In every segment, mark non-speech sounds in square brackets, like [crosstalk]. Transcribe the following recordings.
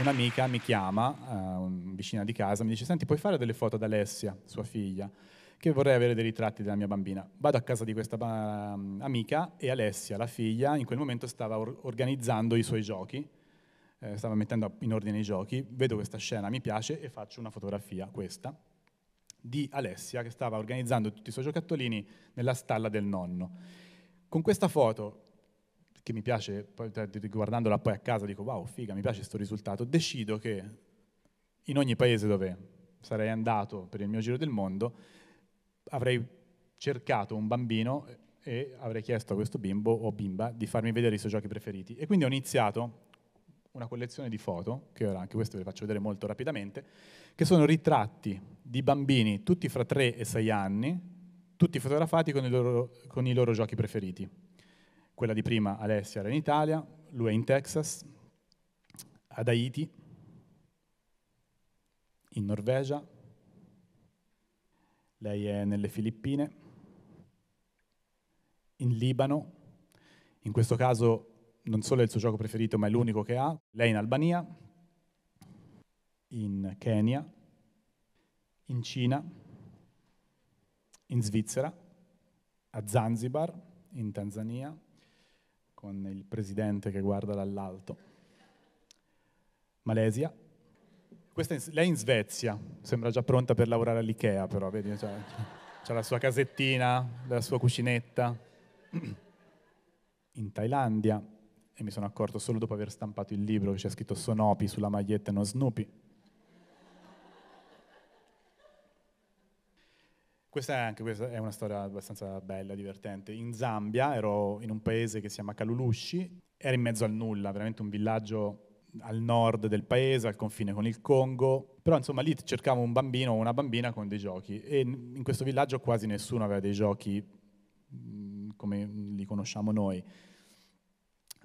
un'amica mi chiama, uh, vicina di casa, mi dice, senti, puoi fare delle foto ad Alessia, sua figlia, che vorrei avere dei ritratti della mia bambina. Vado a casa di questa ba- amica e Alessia, la figlia, in quel momento stava or- organizzando i suoi giochi, eh, stava mettendo in ordine i giochi, vedo questa scena, mi piace e faccio una fotografia, questa, di Alessia che stava organizzando tutti i suoi giocattolini nella stalla del nonno. Con questa foto che mi piace, guardandola poi a casa dico wow, figa, mi piace questo risultato, decido che in ogni paese dove sarei andato per il mio giro del mondo avrei cercato un bambino e avrei chiesto a questo bimbo o bimba di farmi vedere i suoi giochi preferiti. E quindi ho iniziato una collezione di foto, che ora anche queste ve le faccio vedere molto rapidamente, che sono ritratti di bambini tutti fra 3 e 6 anni, tutti fotografati con i loro, con i loro giochi preferiti. Quella di prima, Alessia, era in Italia, lui è in Texas, ad Haiti, in Norvegia, lei è nelle Filippine, in Libano, in questo caso non solo è il suo gioco preferito ma è l'unico che ha, lei è in Albania, in Kenya, in Cina, in Svizzera, a Zanzibar, in Tanzania, con il presidente che guarda dall'alto. Malesia. Questa in, lei in Svezia, sembra già pronta per lavorare all'Ikea, però, vedi, cioè, c'ha la sua casettina, la sua cucinetta. [clears throat] In Thailandia, e mi sono accorto solo dopo aver stampato il libro che c'è scritto Sonopi sulla maglietta e non Snoopy, Questa è anche questa è una storia abbastanza bella, divertente. In Zambia ero in un paese che si chiama Kalulushi, era in mezzo al nulla, veramente un villaggio al nord del paese, al confine con il Congo. Però insomma lì cercavo un bambino o una bambina con dei giochi e in questo villaggio quasi nessuno aveva dei giochi mm, come li conosciamo noi.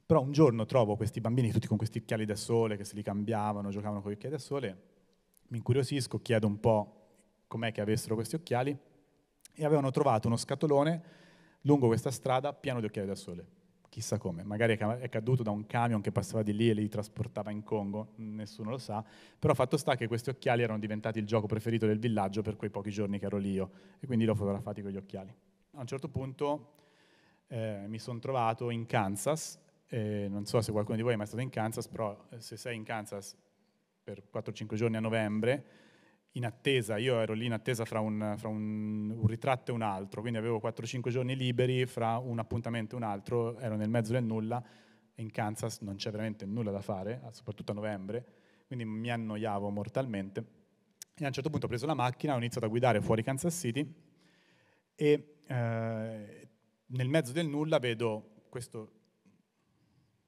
Però un giorno trovo questi bambini tutti con questi occhiali da sole che se li cambiavano, giocavano con gli occhiali da sole, mi incuriosisco, chiedo un po' com'è che avessero questi occhiali e avevano trovato uno scatolone lungo questa strada pieno di occhiali da sole. Chissà come, magari è caduto da un camion che passava di lì e li trasportava in Congo, nessuno lo sa, però fatto sta che questi occhiali erano diventati il gioco preferito del villaggio per quei pochi giorni che ero lì io e quindi l'ho fotografati con gli occhiali. A un certo punto eh, mi sono trovato in Kansas, eh, non so se qualcuno di voi è mai stato in Kansas, però eh, se sei in Kansas per 4-5 giorni a novembre, in attesa, io ero lì in attesa fra un, fra un, un ritratto e un altro, quindi avevo 4-5 giorni liberi fra un appuntamento e un altro, ero nel mezzo del nulla, in Kansas non c'è veramente nulla da fare, soprattutto a novembre, quindi mi annoiavo mortalmente. E a un certo punto ho preso la macchina, ho iniziato a guidare fuori Kansas City e eh, nel mezzo del nulla vedo questo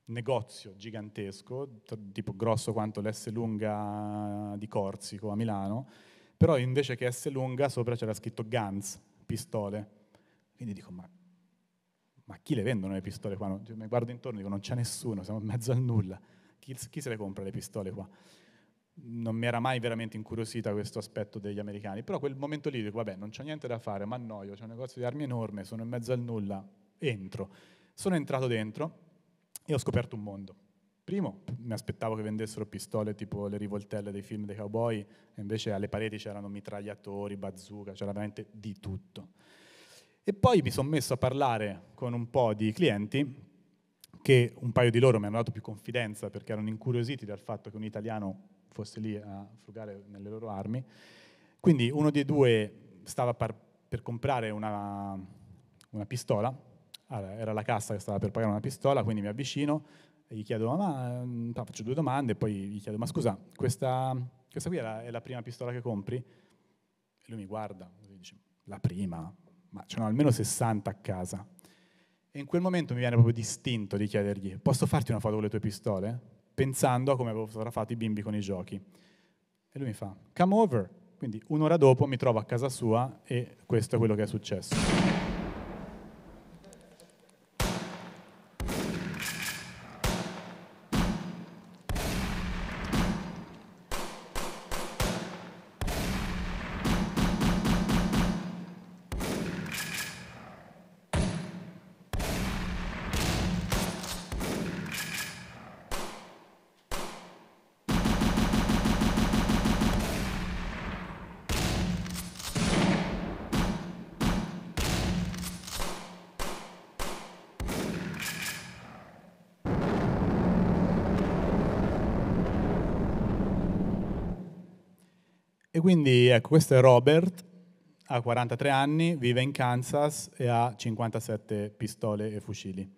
negozio gigantesco, tipo grosso quanto l'S lunga di Corsico a Milano, però invece che S lunga sopra c'era scritto guns, pistole. Quindi dico, ma, ma chi le vendono le pistole qua? Cioè, mi guardo intorno e dico, non c'è nessuno, siamo in mezzo al nulla. Chi, chi se le compra le pistole qua? Non mi era mai veramente incuriosita questo aspetto degli americani, però quel momento lì dico, vabbè, non c'è niente da fare, ma annoio, c'è un negozio di armi enorme, sono in mezzo al nulla, entro. Sono entrato dentro, e ho scoperto un mondo. Primo, mi aspettavo che vendessero pistole tipo le rivoltelle dei film dei cowboy, e invece alle pareti c'erano mitragliatori, bazooka, c'era veramente di tutto. E poi mi sono messo a parlare con un po' di clienti che un paio di loro mi hanno dato più confidenza perché erano incuriositi dal fatto che un italiano fosse lì a frugare nelle loro armi. Quindi uno dei due stava par- per comprare una, una pistola allora, era la cassa che stava per pagare una pistola, quindi mi avvicino e gli chiedo, ma, ma ehm, faccio due domande, e poi gli chiedo, ma scusa, questa, questa qui è la, è la, prima pistola che compri? E lui mi guarda, e dice, la prima? Ma ce n'ho almeno 60 a casa. E in quel momento mi viene proprio distinto di chiedergli, posso farti una foto con le tue pistole? Pensando a come avevo fotografato i bimbi con i giochi. E lui mi fa, come over. Quindi un'ora dopo mi trovo a casa sua e questo è quello che è successo. quindi ecco, questo è Robert, ha 43 anni, vive in Kansas e ha 57 pistole e fucili.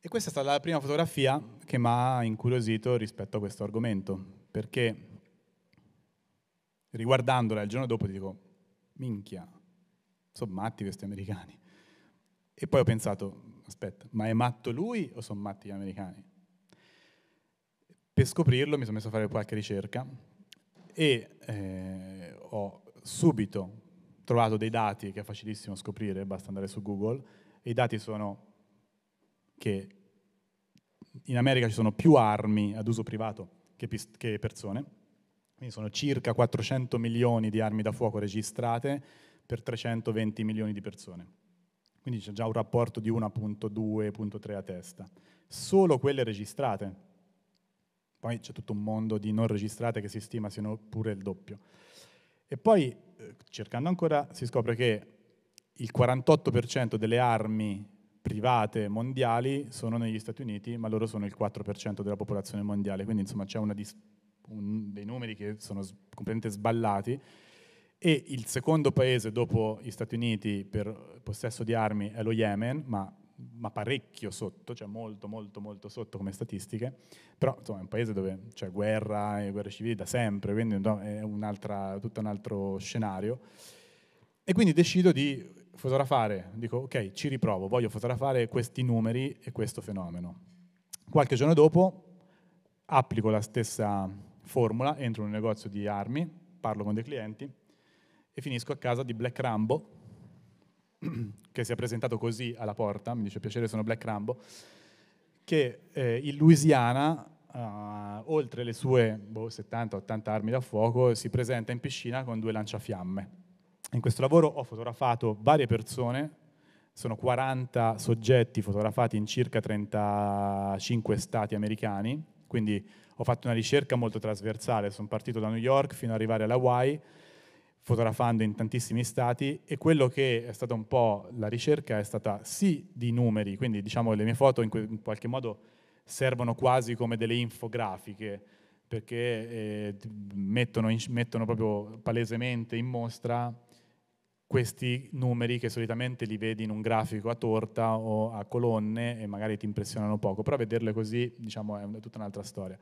E questa è stata la prima fotografia che mi ha incuriosito rispetto a questo argomento, perché riguardandola il giorno dopo dico, minchia, sono matti questi americani. E poi ho pensato, aspetta, ma è matto lui o sono matti gli americani? Per scoprirlo mi sono messo a fare qualche ricerca e eh, ho subito trovato dei dati che è facilissimo scoprire, basta andare su Google, e i dati sono che in America ci sono più armi ad uso privato che, che persone, quindi sono circa 400 milioni di armi da fuoco registrate per 320 milioni di persone. Quindi c'è già un rapporto di 1.2.3 a testa. Solo quelle registrate poi c'è tutto un mondo di non registrate che si stima siano pure il doppio. E poi, eh, cercando ancora, si scopre che il 48% delle armi private mondiali sono negli Stati Uniti, ma loro sono il 4% della popolazione mondiale. Quindi insomma c'è dis- un, dei numeri che sono s- completamente sballati. E il secondo paese dopo gli Stati Uniti per possesso di armi è lo Yemen, ma ma parecchio sotto, cioè molto molto molto sotto come statistiche, però insomma è un paese dove c'è guerra e guerre civili da sempre, quindi è un tutto un altro scenario. E quindi decido di fotografare, dico ok, ci riprovo, voglio fotografare questi numeri e questo fenomeno. Qualche giorno dopo applico la stessa formula, entro in un negozio di armi, parlo con dei clienti e finisco a casa di Black Rambo, [clears throat] che si è presentato così alla porta, mi dice piacere sono Black Rambo, che eh, in Louisiana Uh, oltre le sue boh, 70-80 armi da fuoco, si presenta in piscina con due lanciafiamme. In questo lavoro ho fotografato varie persone, sono 40 soggetti fotografati in circa 35 stati americani, quindi ho fatto una ricerca molto trasversale, sono partito da New York fino ad arrivare alla Hawaii fotografando in tantissimi stati e quello che è stata un po' la ricerca è stata sì di numeri, quindi diciamo le mie foto in, que- in qualche modo servono quasi come delle infografiche perché eh, mettono, in, mettono proprio palesemente in mostra questi numeri che solitamente li vedi in un grafico a torta o a colonne e magari ti impressionano poco, però vederle così diciamo, è tutta un'altra storia.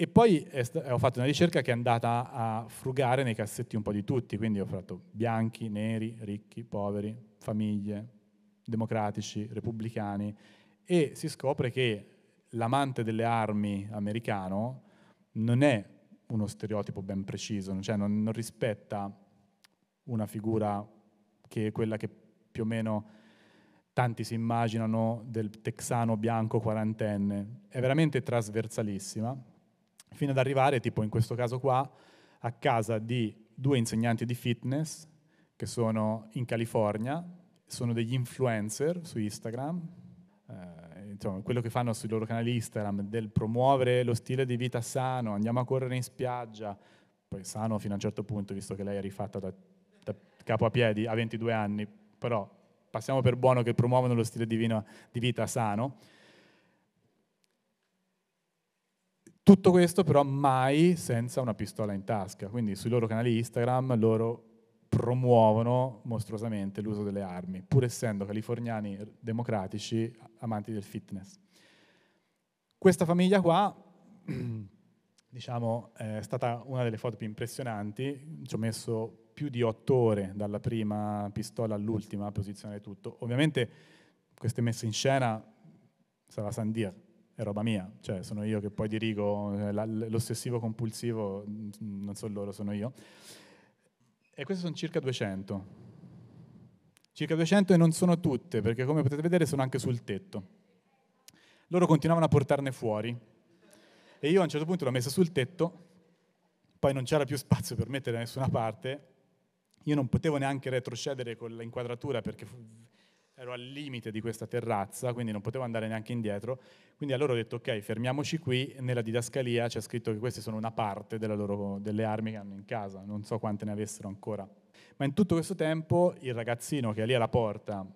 E poi ho fatto una ricerca che è andata a frugare nei cassetti un po' di tutti, quindi ho fatto bianchi, neri, ricchi, poveri, famiglie, democratici, repubblicani, e si scopre che l'amante delle armi americano non è uno stereotipo ben preciso, cioè non, non rispetta una figura che è quella che più o meno tanti si immaginano del texano bianco quarantenne, è veramente trasversalissima fino ad arrivare, tipo in questo caso qua, a casa di due insegnanti di fitness che sono in California, sono degli influencer su Instagram, eh, insomma, quello che fanno sui loro canali Instagram del promuovere lo stile di vita sano, andiamo a correre in spiaggia, poi sano fino a un certo punto, visto che lei è rifatta da, da capo a piedi a 22 anni, però passiamo per buono che promuovono lo stile di, di vita sano Tutto questo però mai senza una pistola in tasca, quindi sui loro canali Instagram loro promuovono mostruosamente l'uso delle armi, pur essendo californiani democratici amanti del fitness. Questa famiglia qua, [clears throat] diciamo, è stata una delle foto più impressionanti, ci ho messo più di otto ore dalla prima pistola all'ultima a posizionare tutto. Ovviamente queste messe in scena sarà Sandir, è roba mia, cioè sono io che poi dirigo eh, l'ossessivo compulsivo, mm, non sono loro, sono io. E queste sono circa 200. Circa 200 e non sono tutte, perché come potete vedere sono anche sul tetto. Loro continuavano a portarne fuori e io a un certo punto l'ho messa sul tetto, poi non c'era più spazio per mettere da nessuna parte, io non potevo neanche retrocedere con l'inquadratura perché ero al limite di questa terrazza, quindi non potevo andare neanche indietro, quindi allora ho detto ok, fermiamoci qui, nella didascalia c'è scritto che queste sono una parte loro, delle armi che hanno in casa, non so quante ne avessero ancora. Ma in tutto questo tempo il ragazzino che è lì alla porta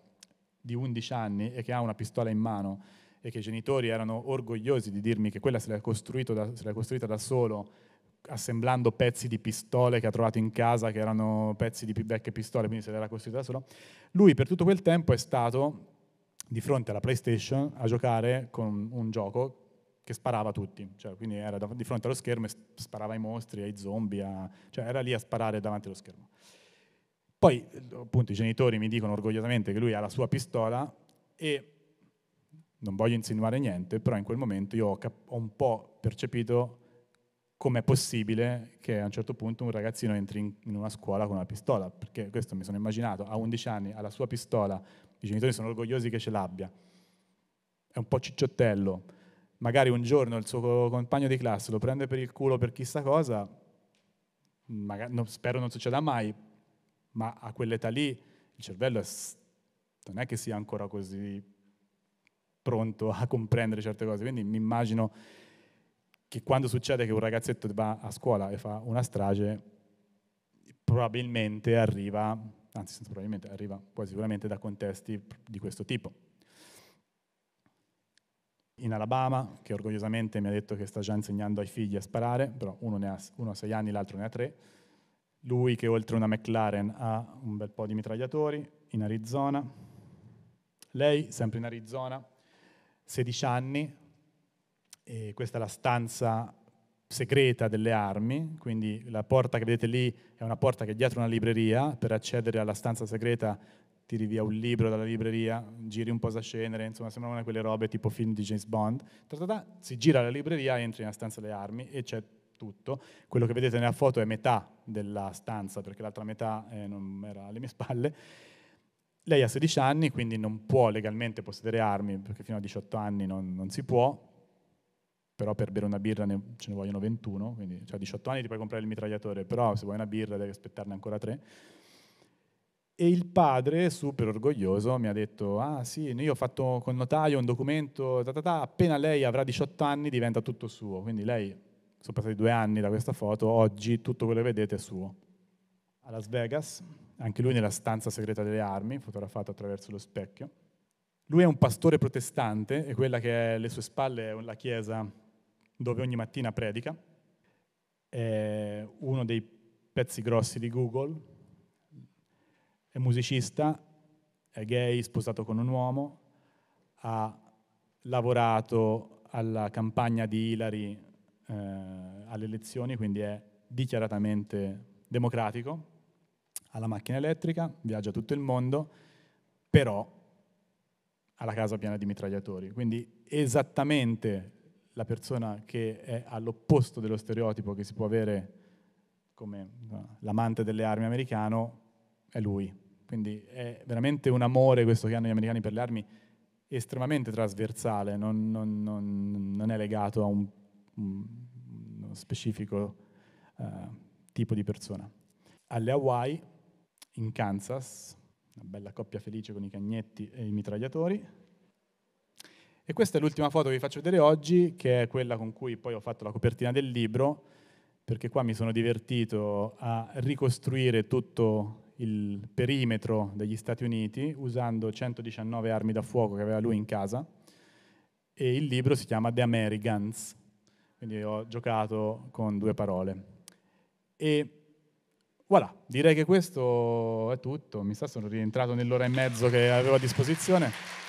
di 11 anni e che ha una pistola in mano e che i genitori erano orgogliosi di dirmi che quella se l'ha costruita da solo assemblando pezzi di pistole che ha trovato in casa, che erano pezzi di vecchie pistole, quindi se le era costruite da solo. Lui per tutto quel tempo è stato di fronte alla PlayStation a giocare con un gioco che sparava a tutti, cioè, quindi era di fronte allo schermo e sparava ai mostri, ai zombie, a... cioè era lì a sparare davanti allo schermo. Poi appunto i genitori mi dicono orgogliosamente che lui ha la sua pistola e non voglio insinuare niente, però in quel momento io ho un po' percepito com'è possibile che a un certo punto un ragazzino entri in, in, una scuola con una pistola, perché questo mi sono immaginato, a 11 anni ha la sua pistola, i genitori sono orgogliosi che ce l'abbia, è un po' cicciottello, magari un giorno il suo compagno di classe lo prende per il culo per chissà cosa, magari, no, spero non succeda mai, ma a quell'età lì il cervello è, non è che sia ancora così pronto a comprendere certe cose, quindi mi immagino che quando succede che un ragazzetto va a scuola e fa una strage, probabilmente arriva, anzi probabilmente arriva quasi sicuramente da contesti di questo tipo. In Alabama, che orgogliosamente mi ha detto che sta già insegnando ai figli a sparare, però uno, ne ha, uno ha sei anni, l'altro ne ha tre, lui che oltre una McLaren ha un bel po' di mitragliatori, in Arizona, lei sempre in Arizona, 16 anni, e questa è la stanza segreta delle armi, quindi la porta che vedete lì è una porta che è dietro una libreria, per accedere alla stanza segreta tiri via un libro dalla libreria, giri un po' scenere, insomma sembra una di quelle robe tipo film di James Bond, Tratata, si gira alla libreria, entri nella stanza delle armi e c'è tutto. Quello che vedete nella foto è metà della stanza, perché l'altra metà eh, non era alle mie spalle. Lei ha 16 anni, quindi non può legalmente possedere armi, perché fino a 18 anni non, non si può, però per bere una birra ne, ce ne vogliono 21, quindi cioè a 18 anni ti puoi comprare il mitragliatore, però se vuoi una birra devi aspettarne ancora tre. E il padre, super orgoglioso, mi ha detto, ah sì, io ho fatto con notaio un documento, ta ta ta, appena lei avrà 18 anni diventa tutto suo, quindi lei, sono passati due anni da questa foto, oggi tutto quello che vedete è suo. A Las Vegas, anche lui nella stanza segreta delle armi, fotografato attraverso lo specchio. Lui è un pastore protestante e quella che è alle sue spalle è la chiesa dove ogni mattina predica, è uno dei pezzi grossi di Google, è musicista, è gay, sposato con un uomo, ha lavorato alla campagna di Hillary eh, alle elezioni, quindi è dichiaratamente democratico, ha la macchina elettrica, viaggia tutto il mondo, però ha la casa piena di mitragliatori. Quindi esattamente la persona che è all'opposto dello stereotipo che si può avere come l'amante delle armi americano è lui. Quindi è veramente un amore questo che hanno gli americani per le armi estremamente trasversale, non, non, non, non è legato a un, un, uno specifico uh, tipo di persona. Alle Hawaii, in Kansas, una bella coppia felice con i cagnetti e i mitragliatori, e questa è l'ultima foto che vi faccio vedere oggi, che è quella con cui poi ho fatto la copertina del libro, perché qua mi sono divertito a ricostruire tutto il perimetro degli Stati Uniti usando 119 armi da fuoco che aveva lui in casa e il libro si chiama The Americans, quindi ho giocato con due parole. E voilà, direi che questo è tutto, mi sa sono rientrato nell'ora e mezzo che avevo a disposizione.